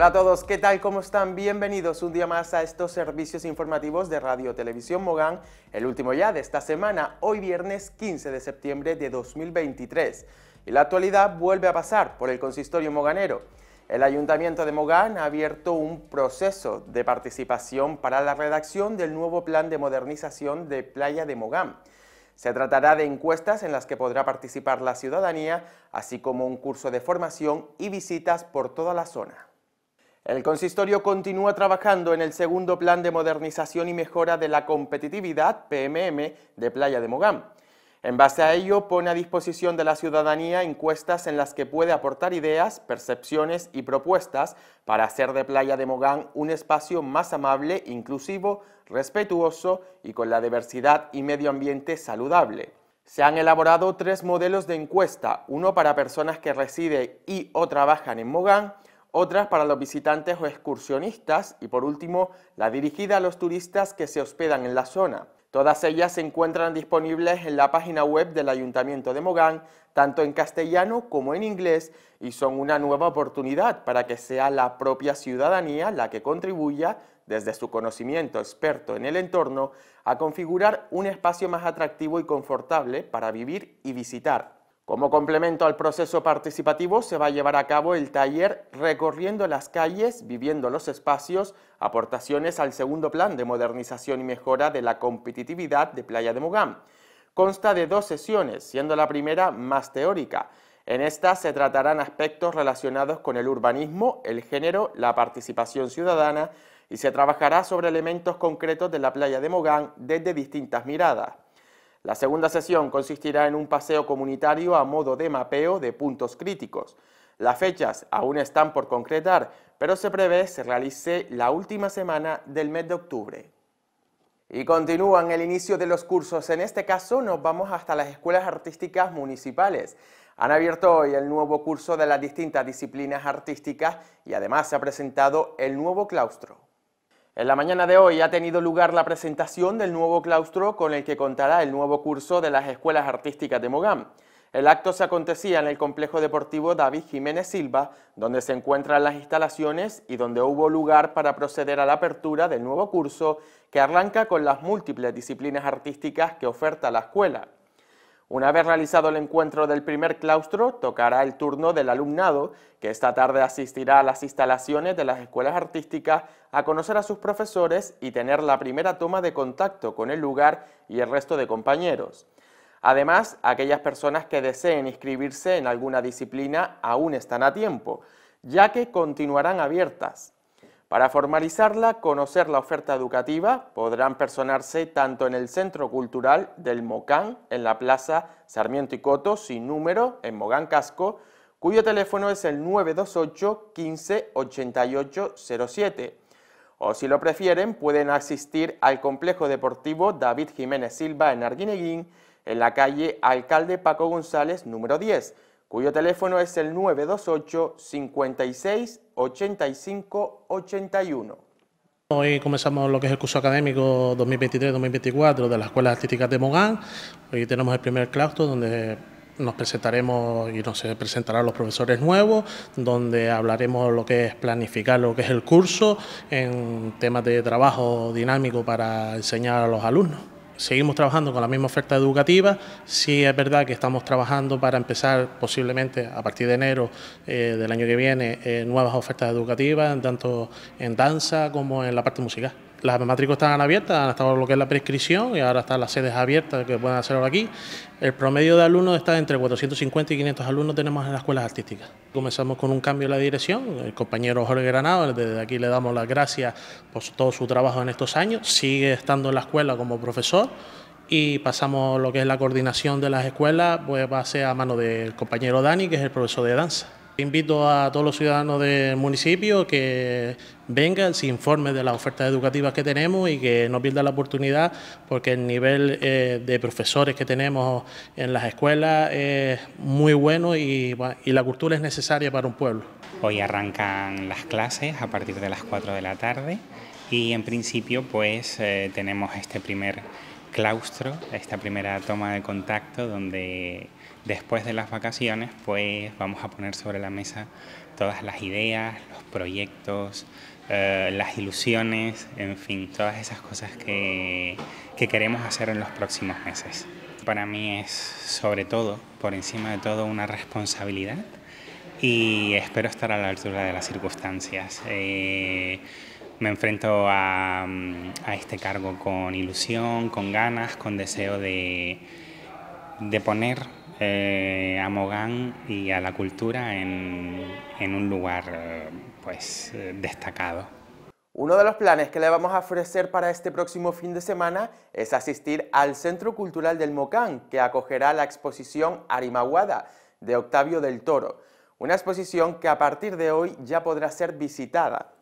Hola a todos, ¿qué tal? ¿Cómo están? Bienvenidos un día más a estos servicios informativos de Radio Televisión Mogán, el último ya de esta semana, hoy viernes 15 de septiembre de 2023. Y la actualidad vuelve a pasar por el consistorio moganero. El Ayuntamiento de Mogán ha abierto un proceso de participación para la redacción del nuevo plan de modernización de Playa de Mogán. Se tratará de encuestas en las que podrá participar la ciudadanía, así como un curso de formación y visitas por toda la zona. El consistorio continúa trabajando en el segundo plan de modernización y mejora de la competitividad PMM de Playa de Mogán. En base a ello, pone a disposición de la ciudadanía encuestas en las que puede aportar ideas, percepciones y propuestas para hacer de Playa de Mogán un espacio más amable, inclusivo, respetuoso y con la diversidad y medio ambiente saludable. Se han elaborado tres modelos de encuesta, uno para personas que residen y o trabajan en Mogán, otras para los visitantes o excursionistas y por último la dirigida a los turistas que se hospedan en la zona. Todas ellas se encuentran disponibles en la página web del Ayuntamiento de Mogán, tanto en castellano como en inglés, y son una nueva oportunidad para que sea la propia ciudadanía la que contribuya, desde su conocimiento experto en el entorno, a configurar un espacio más atractivo y confortable para vivir y visitar. Como complemento al proceso participativo se va a llevar a cabo el taller Recorriendo las calles, viviendo los espacios, aportaciones al segundo plan de modernización y mejora de la competitividad de Playa de Mogán. Consta de dos sesiones, siendo la primera más teórica. En esta se tratarán aspectos relacionados con el urbanismo, el género, la participación ciudadana y se trabajará sobre elementos concretos de la playa de Mogán desde distintas miradas. La segunda sesión consistirá en un paseo comunitario a modo de mapeo de puntos críticos. Las fechas aún están por concretar, pero se prevé se realice la última semana del mes de octubre. Y continúan el inicio de los cursos. En este caso nos vamos hasta las escuelas artísticas municipales. Han abierto hoy el nuevo curso de las distintas disciplinas artísticas y además se ha presentado el nuevo claustro. En la mañana de hoy ha tenido lugar la presentación del nuevo claustro con el que contará el nuevo curso de las Escuelas Artísticas de Mogán. El acto se acontecía en el complejo deportivo David Jiménez Silva, donde se encuentran las instalaciones y donde hubo lugar para proceder a la apertura del nuevo curso que arranca con las múltiples disciplinas artísticas que oferta la escuela. Una vez realizado el encuentro del primer claustro, tocará el turno del alumnado, que esta tarde asistirá a las instalaciones de las escuelas artísticas a conocer a sus profesores y tener la primera toma de contacto con el lugar y el resto de compañeros. Además, aquellas personas que deseen inscribirse en alguna disciplina aún están a tiempo, ya que continuarán abiertas. Para formalizarla, conocer la oferta educativa, podrán personarse tanto en el Centro Cultural del Mocán, en la Plaza Sarmiento y Coto, sin número, en Mogán Casco, cuyo teléfono es el 928 15 88 07. O si lo prefieren, pueden asistir al Complejo Deportivo David Jiménez Silva en Arguineguín, en la calle Alcalde Paco González, número 10, cuyo teléfono es el 928 56 85 81. Hoy comenzamos lo que es el curso académico 2023-2024 de la escuela Artística de Mogán. Hoy tenemos el primer claustro donde nos presentaremos y nos presentarán los profesores nuevos, donde hablaremos lo que es planificar lo que es el curso en temas de trabajo dinámico para enseñar a los alumnos seguimos trabajando con la misma oferta educativa, sí es verdad que estamos trabajando para empezar posiblemente a partir de enero eh, del año que viene eh, nuevas ofertas educativas, tanto en danza como en la parte musical las matrículas están abiertas, han estado lo que es la prescripción y ahora están las sedes abiertas que pueden hacerlo aquí. El promedio de alumnos está entre 450 y 500 alumnos tenemos en las escuelas artísticas. Comenzamos con un cambio de la dirección, el compañero Jorge Granado, desde aquí le damos las gracias por todo su trabajo en estos años, sigue estando en la escuela como profesor y pasamos lo que es la coordinación de las escuelas, pues va a ser a mano del compañero Dani, que es el profesor de danza. Invito a todos los ciudadanos del municipio que vengan, se informen de las ofertas educativas que tenemos y que no pierdan la oportunidad, porque el nivel eh, de profesores que tenemos en las escuelas es muy bueno y, la cultura es necesaria para un pueblo. Hoy arrancan las clases a partir de las 4 de la tarde y en principio pues eh, tenemos este primer claustro, esta primera toma de contacto donde después de las vacaciones pues vamos a poner sobre la mesa todas las ideas, los proyectos, eh, las ilusiones, en fin, todas esas cosas que, queremos hacer en los próximos meses. Para mí es sobre todo, por encima de todo, una responsabilidad y espero estar a la altura de las circunstancias. Eh, me enfrento a, este cargo con ilusión, con ganas, con deseo de, de poner eh, a Mogán y a la cultura en, en un lugar pues, destacado. Uno de los planes que le vamos a ofrecer para este próximo fin de semana es asistir al Centro Cultural del Mocán, que acogerá la exposición Arimaguada de Octavio del Toro, una exposición que a partir de hoy ya podrá ser visitada.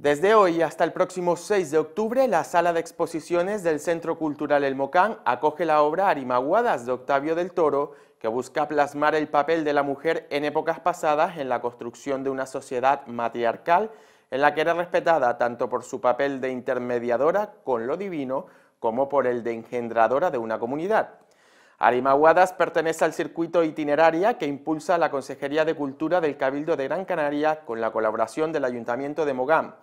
Desde hoy hasta el próximo 6 de octubre, la sala de exposiciones del Centro Cultural El Mocán acoge la obra Arimaguadas de Octavio del Toro, que busca plasmar el papel de la mujer en épocas pasadas en la construcción de una sociedad matriarcal en la que era respetada tanto por su papel de intermediadora con lo divino como por el de engendradora de una comunidad. Arimaguadas pertenece al circuito itineraria que impulsa la Consejería de Cultura del Cabildo de Gran Canaria con la colaboración del Ayuntamiento de Mogán.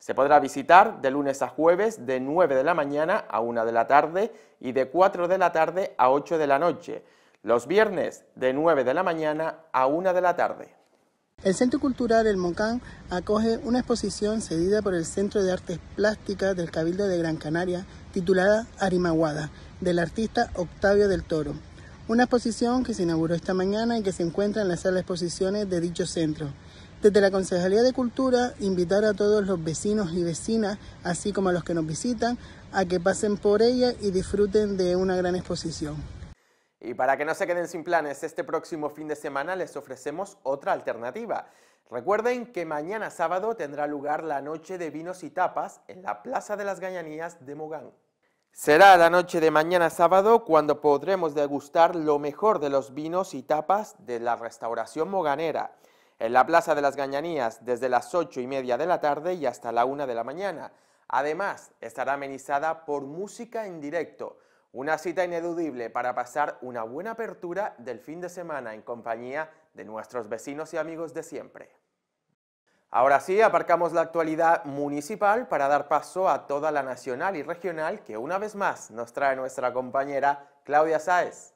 Se podrá visitar de lunes a jueves de 9 de la mañana a 1 de la tarde y de 4 de la tarde a 8 de la noche. Los viernes de 9 de la mañana a 1 de la tarde. El Centro Cultural El Moncán acoge una exposición cedida por el Centro de Artes Plásticas del Cabildo de Gran Canaria titulada Arimaguada, del artista Octavio del Toro. Una exposición que se inauguró esta mañana y que se encuentra en la sala de exposiciones de dicho centro. Desde la Concejalía de Cultura, invitar a todos los vecinos y vecinas, así como a los que nos visitan, a que pasen por ella y disfruten de una gran exposición. Y para que no se queden sin planes, este próximo fin de semana les ofrecemos otra alternativa. Recuerden que mañana sábado tendrá lugar la noche de vinos y tapas en la Plaza de las Gañanías de Mogán. Será la noche de mañana sábado cuando podremos degustar lo mejor de los vinos y tapas de la restauración moganera. En la Plaza de las Gañanías desde las 8 y media de la tarde y hasta la 1 de la mañana. Además, estará amenizada por música en directo. Una cita ineludible para pasar una buena apertura del fin de semana en compañía de nuestros vecinos y amigos de siempre. Ahora sí, aparcamos la actualidad municipal para dar paso a toda la nacional y regional que una vez más nos trae nuestra compañera Claudia Sáez.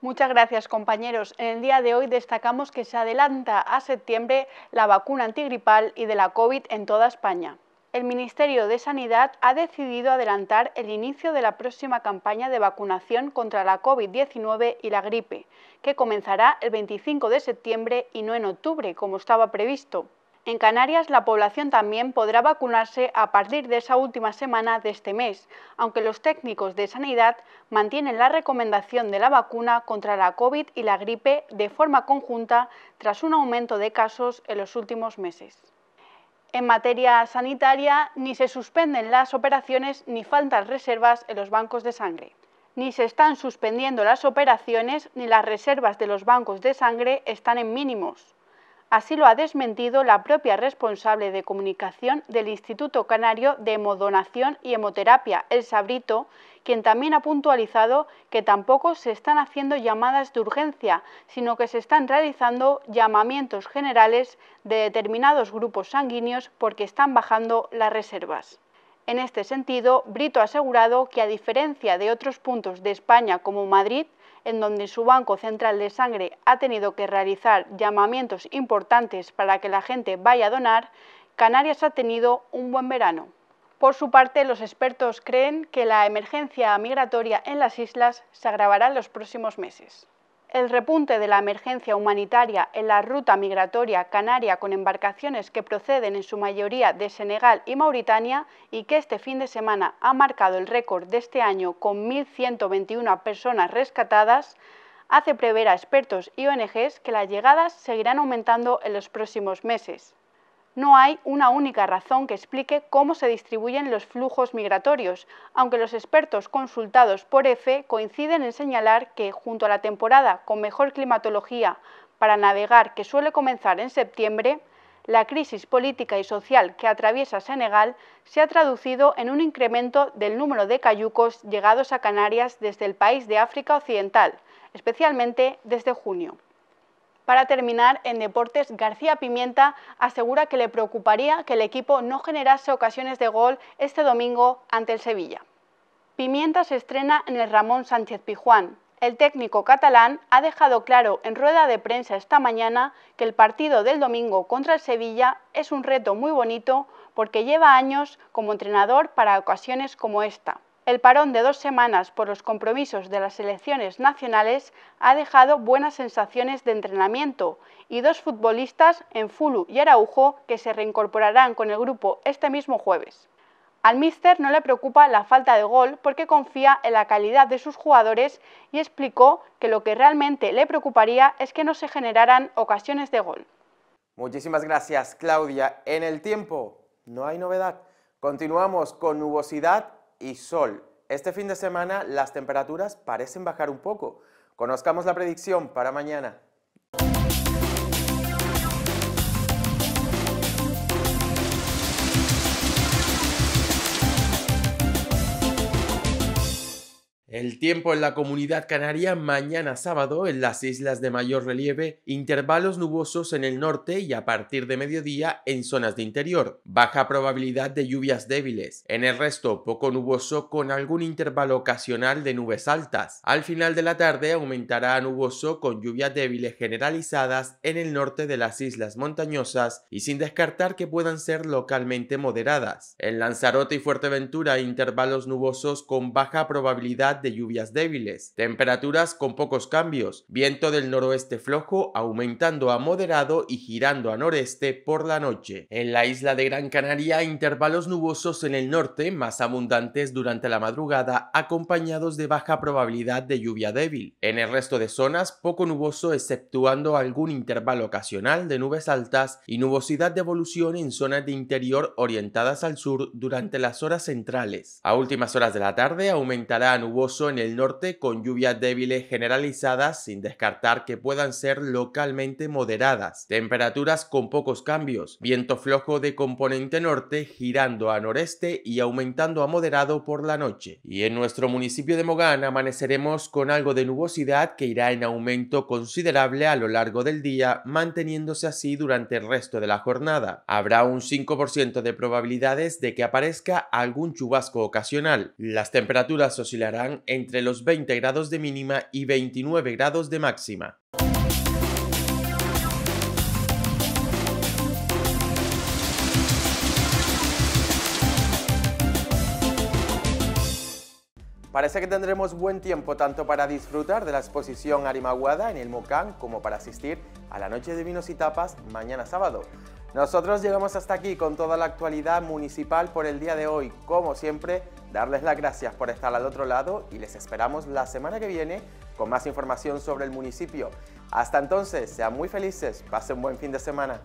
Muchas gracias compañeros. En el día de hoy destacamos que se adelanta a septiembre la vacuna antigripal y de la COVID en toda España el Ministerio de Sanidad ha decidido adelantar el inicio de la próxima campaña de vacunación contra la COVID-19 y la gripe, que comenzará el 25 de septiembre y no en octubre, como estaba previsto. En Canarias la población también podrá vacunarse a partir de esa última semana de este mes, aunque los técnicos de sanidad mantienen la recomendación de la vacuna contra la COVID y la gripe de forma conjunta tras un aumento de casos en los últimos meses en materia sanitaria ni se suspenden las operaciones ni faltan reservas en los bancos de sangre. Ni se están suspendiendo las operaciones ni las reservas de los bancos de sangre están en mínimos. Así lo ha desmentido la propia responsable de comunicación del Instituto Canario de Hemodonación y Hemoterapia, el Sabrito, quien también ha puntualizado que tampoco se están haciendo llamadas de urgencia, sino que se están realizando llamamientos generales de determinados grupos sanguíneos porque están bajando las reservas. En este sentido, Brito ha asegurado que a diferencia de otros puntos de España como Madrid, en donde su banco central de sangre ha tenido que realizar llamamientos importantes para que la gente vaya a donar, Canarias ha tenido un buen verano. Por su parte, los expertos creen que la emergencia migratoria en las islas se agravará en los próximos meses. El repunte de la emergencia humanitaria en la ruta migratoria canaria con embarcaciones que proceden en su mayoría de Senegal y Mauritania y que este fin de semana ha marcado el récord de este año con 1.121 personas rescatadas, hace prever a expertos y ONGs que las llegadas seguirán aumentando en los próximos meses. No hay una única razón que explique cómo se distribuyen los flujos migratorios, aunque los expertos consultados por EFE e coinciden en señalar que, junto a la temporada con mejor climatología para navegar que suele comenzar en septiembre, la crisis política y social que atraviesa Senegal se ha traducido en un incremento del número de cayucos llegados a Canarias desde el país de África Occidental, especialmente desde junio. Para terminar, en deportes, García Pimienta asegura que le preocuparía que el equipo no generase ocasiones de gol este domingo ante el Sevilla. Pimienta se estrena en el Ramón Sánchez Pijuán. El técnico catalán ha dejado claro en rueda de prensa esta mañana que el partido del domingo contra el Sevilla es un reto muy bonito porque lleva años como entrenador para ocasiones como esta. El parón de dos semanas por los compromisos de las elecciones nacionales ha dejado buenas sensaciones de entrenamiento y dos futbolistas, en Fulu y Araujo, que se reincorporarán con el grupo este mismo jueves. Al míster no le preocupa la falta de gol porque confía en la calidad de sus jugadores y explicó que lo que realmente le preocuparía es que no se generaran ocasiones de gol. Muchísimas gracias, Claudia. En el tiempo no hay novedad. Continuamos con nubosidad y sol. Este fin de semana las temperaturas parecen bajar un poco. Conozcamos la predicción para mañana. El tiempo en la comunidad canaria mañana sábado en las islas de mayor relieve, intervalos nubosos en el norte y a partir de mediodía en zonas de interior, baja probabilidad de lluvias débiles, en el resto poco nuboso con algún intervalo ocasional de nubes altas. Al final de la tarde aumentará a nuboso con lluvias débiles generalizadas en el norte de las islas montañosas y sin descartar que puedan ser localmente moderadas. En Lanzarote y Fuerteventura intervalos nubosos con baja probabilidad de lluvias débiles, temperaturas con pocos cambios, viento del noroeste flojo aumentando a moderado y girando a noreste por la noche. En la isla de Gran Canaria, intervalos nubosos en el norte, más abundantes durante la madrugada, acompañados de baja probabilidad de lluvia débil. En el resto de zonas, poco nuboso exceptuando algún intervalo ocasional de nubes altas y nubosidad de evolución en zonas de interior orientadas al sur durante las horas centrales. A últimas horas de la tarde aumentará a en el norte con lluvias débiles generalizadas sin descartar que puedan ser localmente moderadas. Temperaturas con pocos cambios, viento flojo de componente norte girando a noreste y aumentando a moderado por la noche. Y en nuestro municipio de Mogán amaneceremos con algo de nubosidad que irá en aumento considerable a lo largo del día, manteniéndose así durante el resto de la jornada. Habrá un 5% de probabilidades de que aparezca algún chubasco ocasional. Las temperaturas oscilarán entre los 20 grados de mínima y 29 grados de máxima. Parece que tendremos buen tiempo tanto para disfrutar de la exposición Arimaguada en el Mocán como para asistir a la Noche de Vinos y Tapas mañana sábado. Nosotros llegamos hasta aquí con toda la actualidad municipal por el día de hoy. Como siempre, darles las gracias por estar al otro lado y les esperamos la semana que viene con más información sobre el municipio. Hasta entonces, sean muy felices, pasen un buen fin de semana.